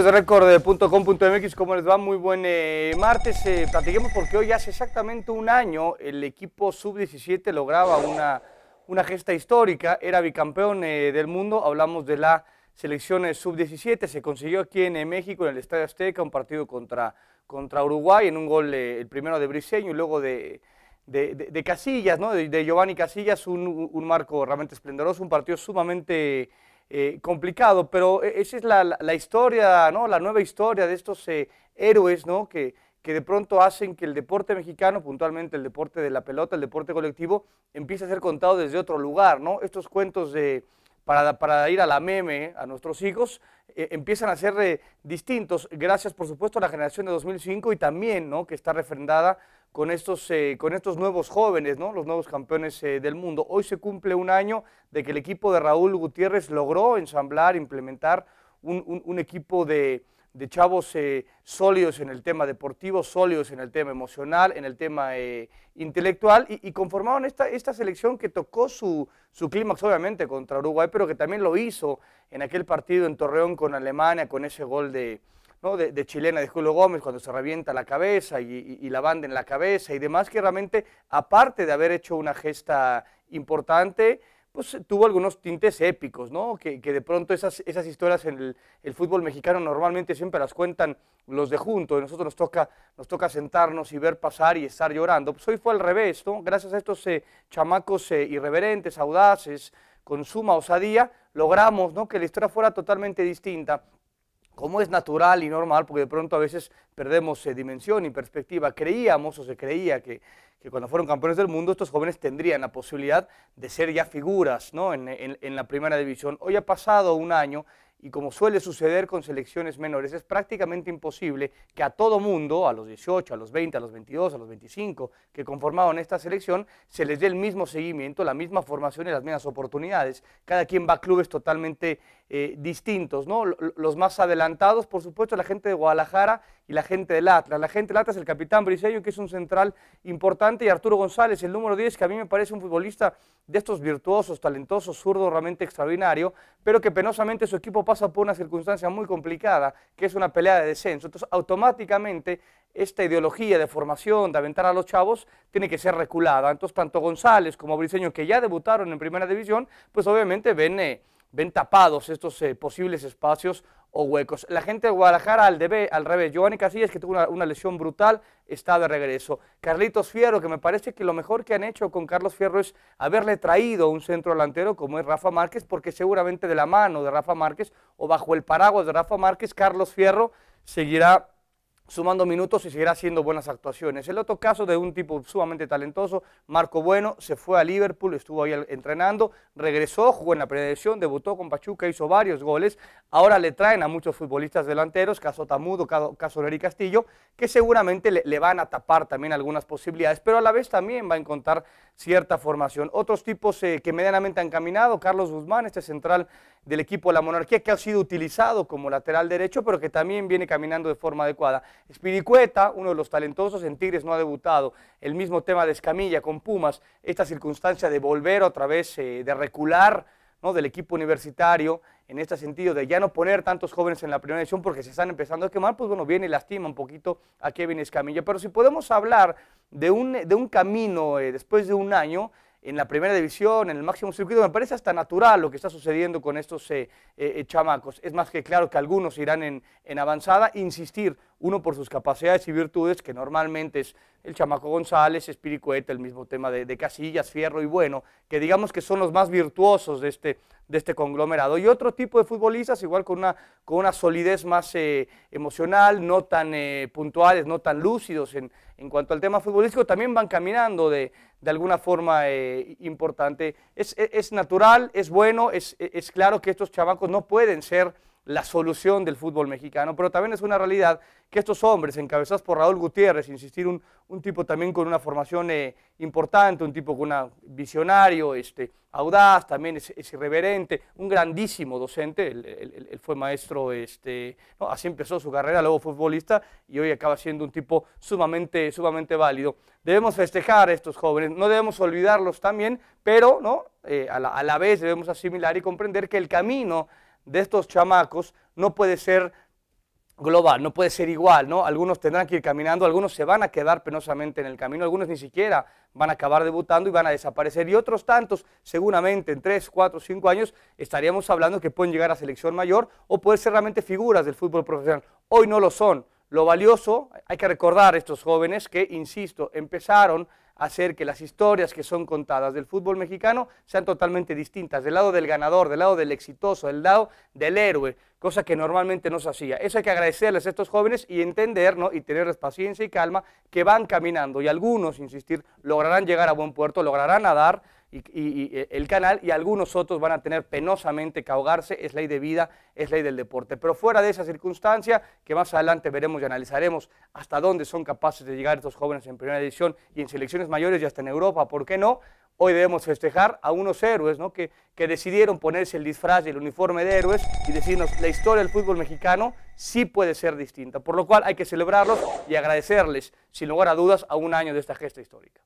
de Record.com.mx, ¿cómo les va? Muy buen eh, martes. Eh, platiquemos porque hoy hace exactamente un año el equipo sub-17 lograba una, una gesta histórica, era bicampeón eh, del mundo, hablamos de la selección sub-17, se consiguió aquí en México, en el Estadio Azteca, un partido contra, contra Uruguay, en un gol, el primero de Briceño y luego de, Casillas, ¿no? de, Giovanni Casillas, un, un marco realmente esplendoroso, un partido sumamente eh, complicado, pero eh, esa es la, historia, ¿no? la nueva historia de estos eh, héroes ¿no? que, que de pronto hacen que el deporte mexicano, puntualmente el deporte de la pelota, el deporte colectivo, empiece a ser contado desde otro lugar. ¿no? Estos cuentos de para, ir a la meme ¿eh? a nuestros hijos, eh, empiezan a ser eh, distintos, gracias por supuesto a la generación de 2005 y también ¿no? que está refrendada con estos, con estos nuevos jóvenes, ¿no? los nuevos campeones del mundo. Hoy se cumple un año de que el equipo de Raúl Gutiérrez logró ensamblar, implementar un equipo de, de chavos eh, sólidos en el tema deportivo, sólidos en el tema emocional, en el tema eh, intelectual, y, conformaron esta, selección que tocó su, su clímax obviamente contra Uruguay, pero que también lo hizo en aquel partido en Torreón con Alemania, con ese gol de, chilena de Julio Gómez, cuando se revienta la cabeza y, y la banda en la cabeza y demás, que realmente, aparte de haber hecho una gesta importante, pues eh, tuvo algunos tintes épicos, ¿no? Que, que de pronto esas, esas historias en el, fútbol mexicano normalmente siempre las cuentan los de junto, y nosotros nos toca, nos toca sentarnos y ver pasar y estar llorando. Pues hoy fue al revés, ¿no? Gracias a estos eh, chamacos eh, irreverentes, audaces, con suma osadía, logramos ¿no? que la historia fuera totalmente distinta como es natural y normal, porque de pronto a veces perdemos eh, dimensión y perspectiva, creíamos o se creía que, que, cuando fueron campeones del mundo estos jóvenes tendrían la posibilidad de ser ya figuras ¿no? en, en la primera división. Hoy ha pasado un año y como suele suceder con selecciones menores, es prácticamente imposible que a todo mundo, a los 18, a los 20, a los 22, a los 25 que conformaban esta selección, se les dé el mismo seguimiento, la misma formación y las mismas oportunidades. Cada quien va a clubes totalmente eh, distintos, ¿no? Los más adelantados, por supuesto, la gente de Guadalajara y la gente del Atlas. La gente del Atlas, el capitán Briseño, que es un central importante, y Arturo González, el número 10, que a mí me parece un futbolista de estos virtuosos, talentosos, zurdo, realmente extraordinario, pero que penosamente su equipo pasa por una circunstancia muy complicada, que es una pelea de descenso. Entonces, automáticamente, esta ideología de formación, de aventar a los chavos, tiene que ser reculada. Entonces, tanto González como Briseño, que ya debutaron en Primera División, pues obviamente ven... Eh, ven tapados estos eh, posibles espacios o huecos. La gente de Guadalajara al, al revés. Giovanni Casillas, que tuvo una, una, lesión brutal, está de regreso. Carlitos Fierro, que me parece que lo mejor que han hecho con Carlos Fierro es haberle traído un centro delantero como es Rafa Márquez, porque seguramente de la mano de Rafa Márquez o bajo el paraguas de Rafa Márquez, Carlos Fierro seguirá sumando minutos y seguirá haciendo buenas actuaciones. El otro caso de un tipo sumamente talentoso, Marco Bueno, se fue a Liverpool, estuvo ahí entrenando, regresó, jugó en la predicción, debutó con Pachuca, hizo varios goles. Ahora le traen a muchos futbolistas delanteros, caso Tamudo, caso Neri Castillo, que seguramente le, van a tapar también algunas posibilidades, pero a la vez también va a encontrar cierta formación. Otros tipos eh, que medianamente han caminado, Carlos Guzmán, este central del equipo de la monarquía que ha sido utilizado como lateral derecho, pero que también viene caminando de forma adecuada. Espiricueta, uno de los talentosos en Tigres, no ha debutado. El mismo tema de Escamilla con Pumas, esta circunstancia de volver a través eh, de recular ¿no? del equipo universitario, en este sentido de ya no poner tantos jóvenes en la primera edición porque se están empezando a quemar, pues bueno, viene y lastima un poquito a Kevin Escamilla. Pero si podemos hablar de un, de un camino eh, después de un año, en la primera división, en el máximo circuito, me parece hasta natural lo que está sucediendo con estos eh, eh, eh, chamacos. Es más que claro que algunos irán en, en avanzada. Insistir, uno por sus capacidades y virtudes, que normalmente es el Chamaco González, Espiricueta, el mismo tema de, Casillas, Fierro y Bueno, que digamos que son los más virtuosos de este, de este conglomerado. Y otro tipo de futbolistas, igual con una, con una solidez más eh, emocional, no tan eh, puntuales, no tan lúcidos en, cuanto al tema futbolístico, también van caminando de, alguna forma eh, importante. Es, natural, es bueno, es, es claro que estos chamacos no pueden ser la solución del fútbol mexicano, pero también es una realidad que estos hombres, encabezados por Raúl Gutiérrez, insistir, un, un tipo también con una formación eh, importante, un tipo con una, visionario, este, audaz, también es, irreverente, un grandísimo docente, él, fue maestro, este, así empezó su carrera, luego futbolista, y hoy acaba siendo un tipo sumamente, sumamente válido. Debemos festejar a estos jóvenes, no debemos olvidarlos también, pero ¿no? Eh, a, la, a la vez debemos asimilar y comprender que el camino de estos chamacos no puede ser global, no puede ser igual, ¿no? Algunos tendrán que ir caminando, algunos se van a quedar penosamente en el camino, algunos ni siquiera van a acabar debutando y van a desaparecer. Y otros tantos, seguramente en 3, 4, 5 años, estaríamos hablando que pueden llegar a selección mayor o pueden ser realmente figuras del fútbol profesional. Hoy no lo son. Lo valioso, hay que recordar a estos jóvenes que, insisto, empezaron hacer que las historias que son contadas del fútbol mexicano sean totalmente distintas, del lado del ganador, del lado del exitoso, del lado del héroe, cosa que normalmente no se hacía. Eso hay que agradecerles a estos jóvenes y entender y tenerles paciencia y calma que van caminando y algunos, insistir, lograrán llegar a buen puerto, lograrán nadar, y, eh, el canal y algunos otros van a tener penosamente que ahogarse, es ley de vida, es ley del deporte. Pero fuera de esa circunstancia, que más adelante veremos y analizaremos hasta dónde son capaces de llegar estos jóvenes en primera edición y en selecciones mayores y hasta en Europa, ¿por qué no? Hoy debemos festejar a unos héroes ¿no? que, que decidieron ponerse el disfraz y el uniforme de héroes y decirnos la historia del fútbol mexicano sí puede ser distinta. Por lo cual hay que celebrarlos y agradecerles, sin lugar a dudas, a un año de esta gesta histórica.